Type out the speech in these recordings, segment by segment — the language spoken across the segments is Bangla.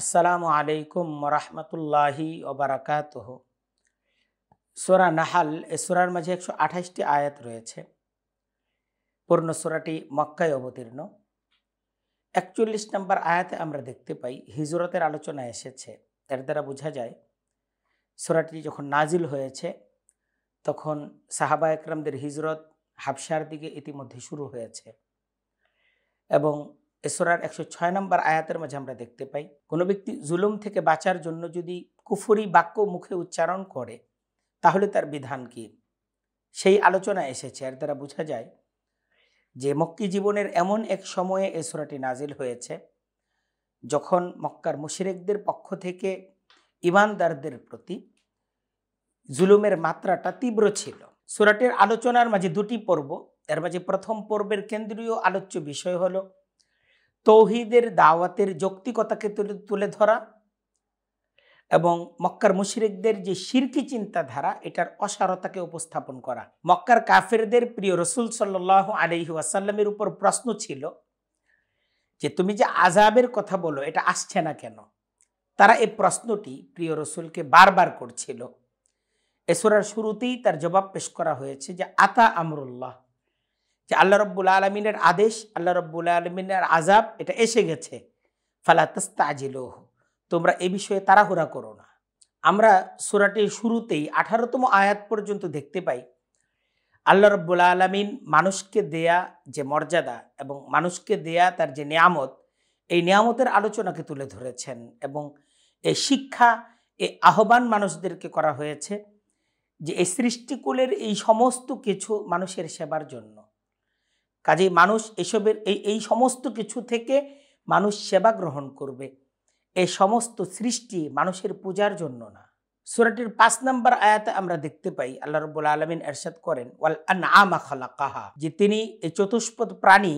আসসালামু আলাইকুম রহমতুল্লাহি ওবরাকাত সোরা নাহাল এ সোরার মাঝে একশো আঠাশটি আয়াত রয়েছে পূর্ণ সোরাটি মক্কায় অবতীর্ণ একচল্লিশ নম্বর আয়াতে আমরা দেখতে পাই হিজরতের আলোচনা এসেছে এর দ্বারা বোঝা যায় সোরাটি যখন নাজিল হয়েছে তখন সাহাবা একরামদের হিজরত হাফসার দিকে ইতিমধ্যে শুরু হয়েছে এবং এসরার একশো ছয় নম্বর আয়াতের মাঝে আমরা দেখতে পাই কোনো ব্যক্তি জুলুম থেকে বাঁচার জন্য যদি কুফুরি বাক্য মুখে উচ্চারণ করে তাহলে তার বিধান কি সেই আলোচনা এসেছে আর তারা বোঝা যায় যে মক্কি জীবনের এমন এক সময়ে এসরাটি নাজিল হয়েছে যখন মক্কার মুশিরেকদের পক্ষ থেকে ইমানদারদের প্রতি জুলুমের মাত্রাটা তীব্র ছিল সুরাটের আলোচনার মাঝে দুটি পর্ব এর মাঝে প্রথম পর্বের কেন্দ্রীয় আলোচ্য বিষয় হলো তৌহিদের দাওয়াতের যৌক্তিকতাকে তুলে তুলে ধরা এবং মক্কার মুশরিকদের যে শিরকি চিন্তাধারা এটার অসারতাকে উপস্থাপন করা মক্কার কাফেরদের প্রিয় রসুল সাল্লাহ আলহি ওয়াসাল্লামের উপর প্রশ্ন ছিল যে তুমি যে আজাবের কথা বলো এটা আসছে না কেন তারা এই প্রশ্নটি প্রিয় রসুলকে বারবার করছিল এসরার শুরুতেই তার জবাব পেশ করা হয়েছে যে আতা আমরুল্লাহ যে আল্লাহ রব্বুল আলমিনের আদেশ আল্লাহ রব্বুল আলমিনের আজাব এটা এসে গেছে ফালা তস্তা তোমরা এ বিষয়ে তাড়াহুড়া করো না আমরা সুরাটির শুরুতেই আঠারোতম আয়াত পর্যন্ত দেখতে পাই আল্লাহ রব্বুল আলমিন মানুষকে দেয়া যে মর্যাদা এবং মানুষকে দেয়া তার যে নিয়ামত এই নিয়ামতের আলোচনাকে তুলে ধরেছেন এবং এই শিক্ষা এ আহ্বান মানুষদেরকে করা হয়েছে যে এই সৃষ্টিকূলের এই সমস্ত কিছু মানুষের সেবার জন্য কাজেই মানুষ এসবের এই এই সমস্ত কিছু থেকে মানুষ সেবা গ্রহণ করবে এই সমস্ত সৃষ্টি মানুষের পূজার জন্য না সুরাটির পাঁচ নম্বর আয়াতে আমরা দেখতে পাই আল্লাহ রব্বুল আলমিন এরশাদ করেন ওয়াল আনআমা খালাকাহা যে তিনি এই চতুষ্পদ প্রাণী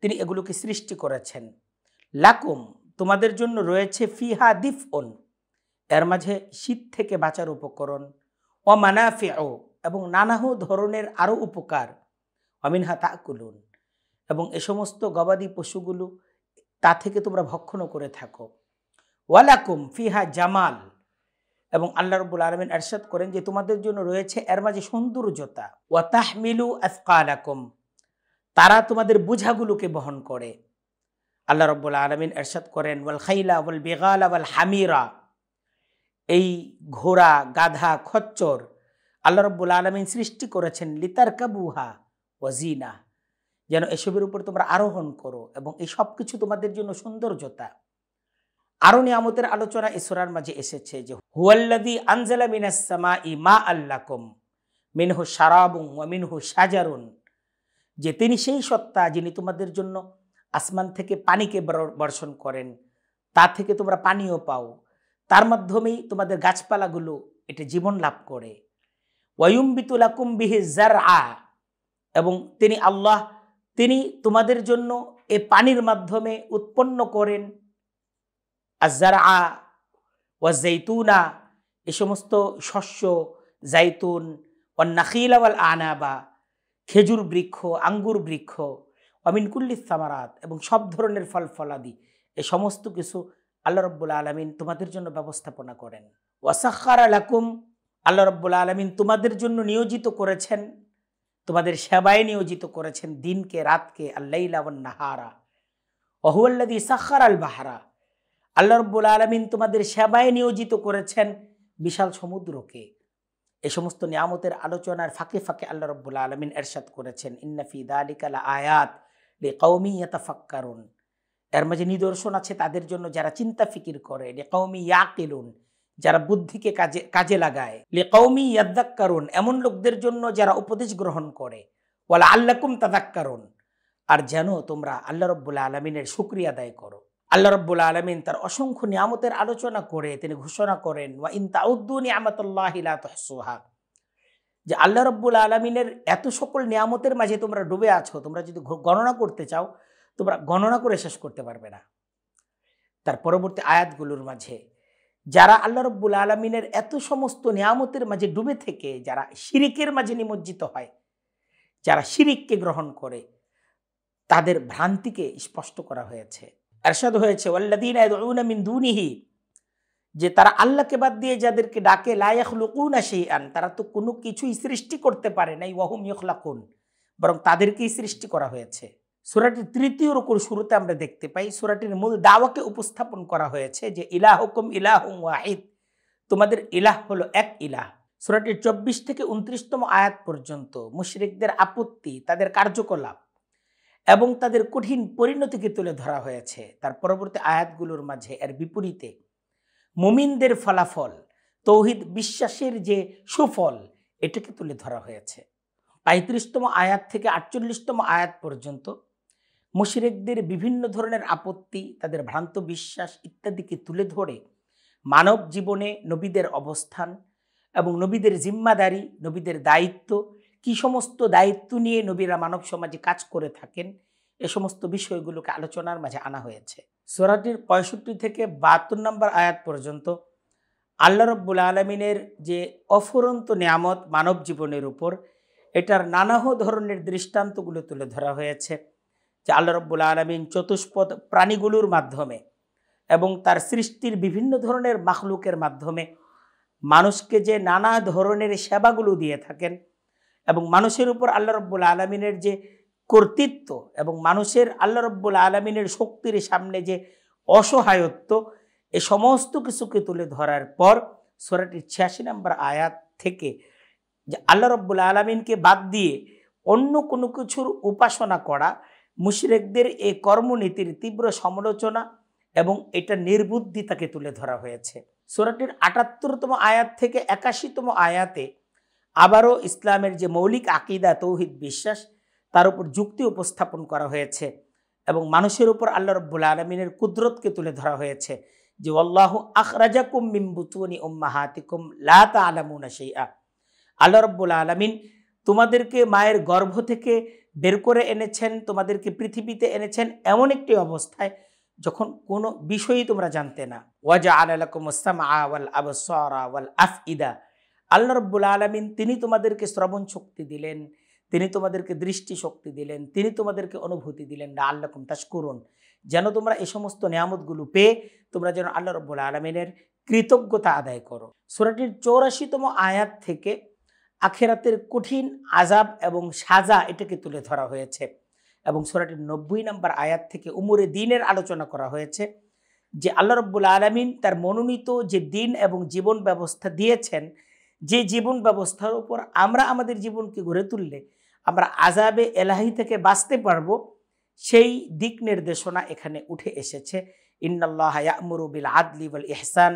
তিনি এগুলোকে সৃষ্টি করেছেন লাকুম তোমাদের জন্য রয়েছে ফিহা দিফ ওন এর মাঝে শীত থেকে বাঁচার উপকরণ ও মানাফি এবং নানাহ ধরনের আরও উপকার অমিনহা তাকুলুন এবং এ সমস্ত গবাদি পশুগুলো তা থেকে তোমরা ভক্ষণও করে থাকো ওয়ালাকুম ফিহা জামাল এবং আল্লাহ রবুল আলমিন এরশাদ করেন যে তোমাদের জন্য রয়েছে এর মাঝে সৌন্দর্যতা ওয়াতাহমিলু আসকালাকুম তারা তোমাদের বোঝাগুলোকে বহন করে আল্লাহ রব্বুল আলমিন এরশাদ করেন ওয়াল খাইলা ওয়াল বেগাল ওয়াল হামিরা এই ঘোড়া গাধা খচ্চর আল্লাহ রব্বুল আলমিন সৃষ্টি করেছেন লিতার কাবুহা ওয়াজিনা যেন এসবের উপর তোমরা আরোহণ করো এবং এই সব কিছু তোমাদের জন্য সৌন্দর্যতা আরও নিয়ামতের আলোচনা ইসরার মাঝে এসেছে যে হুয়াল্লাদি আনজালা মিনাসমা মা আল্লাকুম মিনহু সারাবুং ওয়া মিনহু সাজারুন যে তিনি সেই সত্তা যিনি তোমাদের জন্য আসমান থেকে পানিকে বর্ষণ করেন তা থেকে তোমরা পানিও পাও তার মাধ্যমেই তোমাদের গাছপালাগুলো এটা জীবন লাভ করে ওয়ুম্বিতুলাকুম বিহি জার আ এবং তিনি আল্লাহ তিনি তোমাদের জন্য এ পানির মাধ্যমে উৎপন্ন করেন আজার আ ওয়া জৈতুনা এ সমস্ত শস্য জাইতুন ও নাখিলাওয়াল আনাবা খেজুর বৃক্ষ আঙ্গুর বৃক্ষ অমিনকুল্লি সামারাত এবং সব ধরনের ফল ফলাদি এ সমস্ত কিছু আল্লাহ রব্বুল আলমিন তোমাদের জন্য ব্যবস্থাপনা করেন ওয়াসাক্ষার আলাকুম আল্লাহ রব্বুল আলমিন তোমাদের জন্য নিয়োজিত করেছেন তোমাদের সেবায় নিয়োজিত করেছেন দিনকে রাতকে আল্লাইলাবন নাহারা অহুয়াল্লাদি সাখার আল বাহারা আল্লাহ রব্বুল আলমিন তোমাদের সেবায় নিয়োজিত করেছেন বিশাল সমুদ্রকে এ সমস্ত নিয়ামতের আলোচনার ফাঁকে ফাঁকে আল্লাহ রব্বুল আলমিন এরশাদ করেছেন ইন্নাফি দালিকালা আয়াত লে কৌমি ইয়াতাফাক্কারুন এর মাঝে নিদর্শন আছে তাদের জন্য যারা চিন্তা ফিকির করে লে কৌমি ইয়াকিলুন যারা বুদ্ধিকে কাজে কাজে লাগায় লে কৌমি ইয়াদ্দাক্কারুন এমন লোকদের জন্য যারা উপদেশ গ্রহণ করে ওয়ালা আল্লাকুম তাদাক্কারুন আর যেন তোমরা আল্লাহ রব্বুল্লা আলমিনের সুক্রিয়া আদায় করো আল্লাহ রব্বুল্লা আলমিন তার অসংখ্য নিয়ামতের আলোচনা করে তিনি ঘোষণা করেন ওয়া ইন তাউদ্দু নিয়ামতুল্লাহিলা তহসুহা যে আল্লাহ রব্বুল আলমিনের এত সকল নিয়ামতের মাঝে তোমরা ডুবে আছো তোমরা যদি গণনা করতে চাও তোমরা গণনা করে শেষ করতে পারবে না তার পরবর্তী আয়াতগুলোর মাঝে যারা আল্লাহ রব্বুল আলমিনের এত সমস্ত নিয়ামতের মাঝে ডুবে থেকে যারা শিরিকের মাঝে নিমজ্জিত হয় যারা শিরিককে গ্রহণ করে তাদের ভ্রান্তিকে স্পষ্ট করা হয়েছে এরশাদ হয়েছে ওল্লাদিন দুনিহি যে তারা আল্লাহকে বাদ দিয়ে যাদেরকে ডাকে লুকুন সেই আন তারা তো কোনো কিছুই সৃষ্টি করতে পারে নাই ওয়াহুম ইয়খলাকুন বরং তাদেরকেই সৃষ্টি করা হয়েছে সুরাটির তৃতীয় রকুর শুরুতে আমরা দেখতে পাই সুরাটির মূল দাওয়াকে উপস্থাপন করা হয়েছে যে ইলাহ হুকুম ইলাহ ওয়াহিদ তোমাদের ইলাহ হলো এক ইলাহ সুরাটির চব্বিশ থেকে উনত্রিশতম আয়াত পর্যন্ত মুশরিকদের আপত্তি তাদের কার্যকলাপ এবং তাদের কঠিন পরিণতিকে তুলে ধরা হয়েছে তার পরবর্তী আয়াতগুলোর মাঝে এর বিপরীতে মুমিনদের ফলাফল তৌহিদ বিশ্বাসের যে সুফল এটাকে তুলে ধরা হয়েছে পঁয়ত্রিশতম আয়াত থেকে আটচল্লিশতম আয়াত পর্যন্ত মুশিরেকদের বিভিন্ন ধরনের আপত্তি তাদের ভ্রান্ত বিশ্বাস ইত্যাদিকে তুলে ধরে মানব জীবনে নবীদের অবস্থান এবং নবীদের জিম্মাদারি নবীদের দায়িত্ব কি সমস্ত দায়িত্ব নিয়ে নবীরা মানব সমাজে কাজ করে থাকেন এ সমস্ত বিষয়গুলোকে আলোচনার মাঝে আনা হয়েছে সোরাটির পঁয়ষট্টি থেকে বাহাত্তর নম্বর আয়াত পর্যন্ত আল্লাহ রব্বুল আলমিনের যে অফুরন্ত নিয়ামত মানব জীবনের উপর এটার নানাহ ধরনের দৃষ্টান্তগুলো তুলে ধরা হয়েছে যে আল্লাহ রব্বুল আলমিন চতুষ্পদ প্রাণীগুলোর মাধ্যমে এবং তার সৃষ্টির বিভিন্ন ধরনের মাখলুকের মাধ্যমে মানুষকে যে নানা ধরনের সেবাগুলো দিয়ে থাকেন এবং মানুষের উপর আল্লাহ রব্বুল আলমিনের যে কর্তৃত্ব এবং মানুষের আল্লাহ রব্বুল আলমিনের শক্তির সামনে যে অসহায়ত্ব এ সমস্ত কিছুকে তুলে ধরার পর সোরাটির ছিয়াশি নম্বর আয়াত থেকে যে আল্লাহ রব্বুল আলমিনকে বাদ দিয়ে অন্য কোনো কিছুর উপাসনা করা মুশরেকদের এই কর্মনীতির তীব্র সমালোচনা এবং এটা নির্বুদ্ধিতাকে তুলে ধরা হয়েছে সোরাটির আটাত্তরতম আয়াত থেকে একাশিতম আয়াতে আবারও ইসলামের যে মৌলিক আকিদা তৌহিদ বিশ্বাস তার উপর যুক্তি উপস্থাপন করা হয়েছে এবং মানুষের উপর আল্লাহ রব্বুল আলমিনের কুদরতকে তুলে ধরা হয়েছে যে আল্লাহ আখরাজাকুম মিম্বুতুনি উম্মাহাতিকুম লাতা আলামুনা সেই আল্লাহ রব্বুল আলমিন তোমাদেরকে মায়ের গর্ভ থেকে বের করে এনেছেন তোমাদেরকে পৃথিবীতে এনেছেন এমন একটি অবস্থায় যখন কোনো বিষয়ই তোমরা জানতে না ওয়াজা আলাকুমস্তামা আওয়াল আবসর আওয়াল আফ ইদা আল্লা রব্বুল আলমিন তিনি তোমাদেরকে শ্রবণ শক্তি দিলেন তিনি তোমাদেরকে দৃষ্টি শক্তি দিলেন তিনি তোমাদেরকে অনুভূতি দিলেন না আল্লাকুম তাস করুন যেন তোমরা এই সমস্ত নিয়ামতগুলো পেয়ে তোমরা যেন আল্লাহ রব্বুল আলমিনের কৃতজ্ঞতা আদায় করো সুরাটির চৌরাশিতম আয়াত থেকে আখেরাতের কঠিন আজাব এবং সাজা এটাকে তুলে ধরা হয়েছে এবং সোরাটির নব্বই নম্বর আয়াত থেকে উমরে দিনের আলোচনা করা হয়েছে যে আল্লাহ রব্বুল আলমিন তার মনোনীত যে দিন এবং জীবন ব্যবস্থা দিয়েছেন যে জীবন ব্যবস্থার উপর আমরা আমাদের জীবনকে গড়ে তুললে আমরা আজাবে এলাহি থেকে বাঁচতে পারব সেই দিক নির্দেশনা এখানে উঠে এসেছে ইন্নাল্লাহ আদলি ওয়াল ইহসান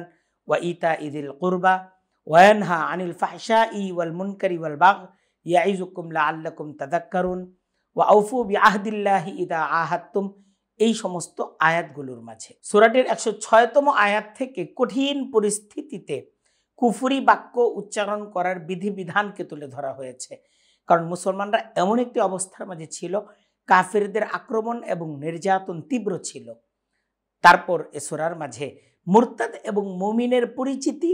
ওয়া ইতা ইদিল কুরবা ওয়ানহা আনিল ফাহসা ই ওয়াল মুনকারি ওয়াল বাগ ইয়াইজুকুম আল্লাকুম তাদাক্কারুন ওয়া আউফু বি আহদিল্লাহি ইদা এই সমস্ত আয়াতগুলোর মাঝে সুরাটের একশো ছয়তম আয়াত থেকে কঠিন পরিস্থিতিতে কুফুরি বাক্য উচ্চারণ করার বিধিবিধানকে তুলে ধরা হয়েছে কারণ মুসলমানরা এমন একটি অবস্থার মাঝে ছিল কাফিরদের আক্রমণ এবং নির্যাতন তীব্র ছিল তারপর এসোরার মাঝে মোরতাদ এবং মমিনের পরিচিতি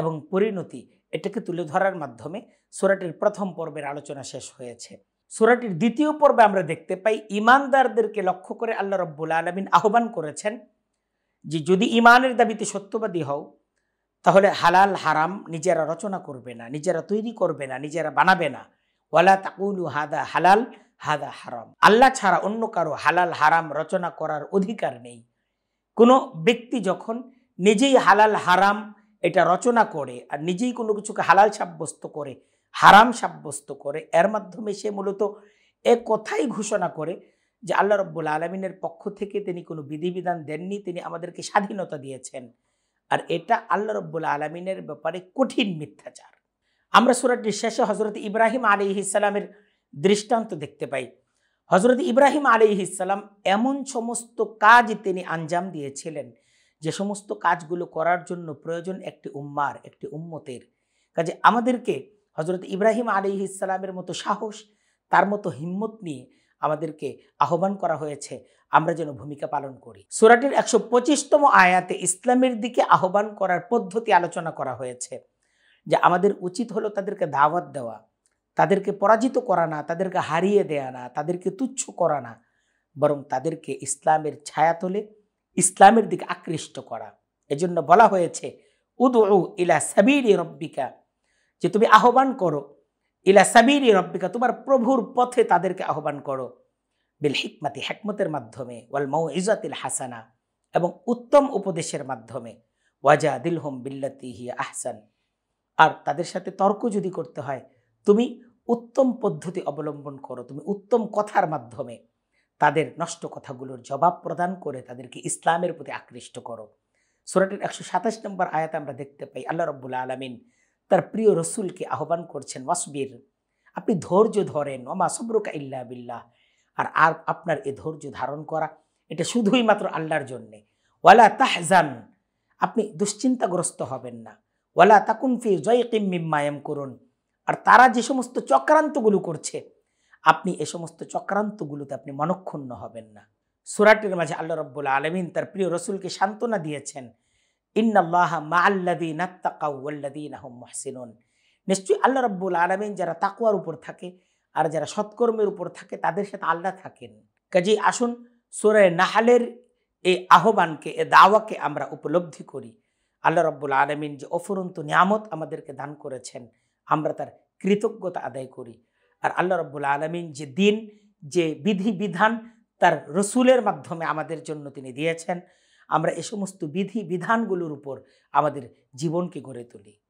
এবং পরিণতি এটাকে তুলে ধরার মাধ্যমে সোরাটির প্রথম পর্বের আলোচনা শেষ হয়েছে সোরাটির দ্বিতীয় পর্বে আমরা দেখতে পাই ইমানদারদেরকে লক্ষ্য করে আল্লাহ রব্বুল আলমিন আহ্বান করেছেন যে যদি ইমানের দাবিতে সত্যবাদী হও তাহলে হালাল হারাম নিজেরা রচনা করবে না নিজেরা তৈরি করবে না নিজেরা বানাবে না ওয়ালা তাকুলু হাদা হালাল হাদা হারাম আল্লাহ ছাড়া অন্য কারো হালাল হারাম রচনা করার অধিকার নেই কোনো ব্যক্তি যখন নিজেই হালাল হারাম এটা রচনা করে আর নিজেই কোনো কিছুকে হালাল সাব্যস্ত করে হারাম সাব্যস্ত করে এর মাধ্যমে সে মূলত এ কথাই ঘোষণা করে যে আল্লাহ রব্বুল আলমিনের পক্ষ থেকে তিনি কোনো বিধিবিধান দেননি তিনি আমাদেরকে স্বাধীনতা দিয়েছেন আর এটা আল্লাহ রব্বুল আলমিনের ব্যাপারে কঠিন মিথ্যাচার আমরা সুরাটির শেষে হজরত ইব্রাহিম আলী ইসালামের দৃষ্টান্ত দেখতে পাই হজরত ইব্রাহিম আলী ইসালাম এমন সমস্ত কাজ তিনি আঞ্জাম দিয়েছিলেন যে সমস্ত কাজগুলো করার জন্য প্রয়োজন একটি উম্মার একটি উম্মতের কাজে আমাদেরকে হজরত ইব্রাহিম আলী ইসালামের মতো সাহস তার মতো হিম্মত নিয়ে আমাদেরকে আহ্বান করা হয়েছে আমরা যেন ভূমিকা পালন করি সুরাটির একশো পঁচিশতম আয়াতে ইসলামের দিকে আহ্বান করার পদ্ধতি আলোচনা করা হয়েছে যে আমাদের উচিত হলো তাদেরকে দাওয়াত দেওয়া তাদেরকে পরাজিত করা না তাদেরকে হারিয়ে দেয়া না তাদেরকে তুচ্ছ করা না বরং তাদেরকে ইসলামের ছায়াতলে ইসলামের দিকে আকৃষ্ট করা এজন্য বলা হয়েছে উদ ইলা সাবির রব্বিকা যে তুমি আহ্বান করো ইলা সাবির রব্বিকা তোমার প্রভুর পথে তাদেরকে আহ্বান করো বিল হিকমাতি হেকমতের মাধ্যমে ওয়াল মৌ ইজাতিল হাসানা এবং উত্তম উপদেশের মাধ্যমে ওয়াজা দিল হোম বিল্লাতি হিয়া আহসান আর তাদের সাথে তর্ক যদি করতে হয় তুমি উত্তম পদ্ধতি অবলম্বন করো তুমি উত্তম কথার মাধ্যমে তাদের নষ্ট কথাগুলোর জবাব প্রদান করে তাদেরকে ইসলামের প্রতি আকৃষ্ট করো সুরাটের একশো সাতাশ নম্বর আয়াত আমরা দেখতে পাই আল্লাহ রব্বুল আলমিন তার প্রিয় রসুলকে আহ্বান করছেন ওয়াসবির আপনি ধৈর্য ধরেন ওমা সবরুকা ইল্লা বিল্লাহ আর আর আপনার এ ধৈর্য ধারণ করা এটা শুধুই মাত্র আল্লাহর জন্যে ওয়ালা তাহজান আপনি দুশ্চিন্তাগ্রস্ত হবেন না ওয়ালা তাকুনফি জয় কিম্মিম্মায়াম করুন আর তারা যে সমস্ত চক্রান্তগুলো করছে আপনি এ সমস্ত চক্রান্তগুলোতে আপনি মনক্ষুণ্ণ হবেন না সুরাটির মাঝে আল্লাহ রব্বুল আলমিন তার প্রিয় রসুলকে সান্ত্বনা দিয়েছেন ইন্নাল্লাহা মা আল্লাদিন আত্মাকাউল্লাদিন আহম মহসিন নিশ্চয়ই আল্লাহ রব্বুল আলমিন যারা তাকুয়ার উপর থাকে আর যারা সৎকর্মের উপর থাকে তাদের সাথে আল্লাহ থাকেন কাজেই আসুন সুরায় নাহালের এই আহ্বানকে এ দাওয়াকে আমরা উপলব্ধি করি আল্লাহ রব্বুল আলমিন যে অফুরন্ত নিয়ামত আমাদেরকে দান করেছেন আমরা তার কৃতজ্ঞতা আদায় করি আর আল্লাহ রব্বুল আলমিন যে দিন যে বিধি বিধান তার রসুলের মাধ্যমে আমাদের জন্য তিনি দিয়েছেন আমরা এ সমস্ত বিধি বিধানগুলোর উপর আমাদের জীবনকে গড়ে তুলি